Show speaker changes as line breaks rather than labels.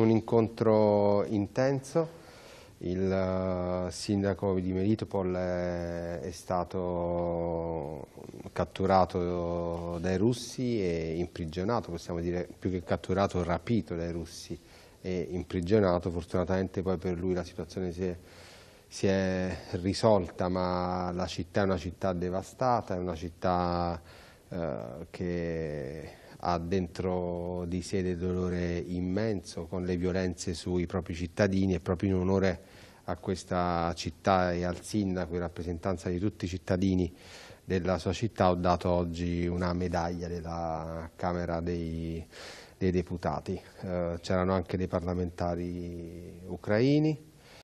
un incontro intenso. Il eh, sindaco di Meritopol è, è stato catturato dai russi e imprigionato, possiamo dire più che catturato, rapito dai russi e imprigionato. Fortunatamente poi per lui la situazione si è, si è risolta, ma la città è una città devastata, è una città eh, che ha dentro di sé del dolore immenso con le violenze sui propri cittadini e proprio in onore a questa città e al sindaco in rappresentanza di tutti i cittadini della sua città ho dato oggi una medaglia della Camera dei, dei Deputati. Eh, C'erano anche dei parlamentari ucraini,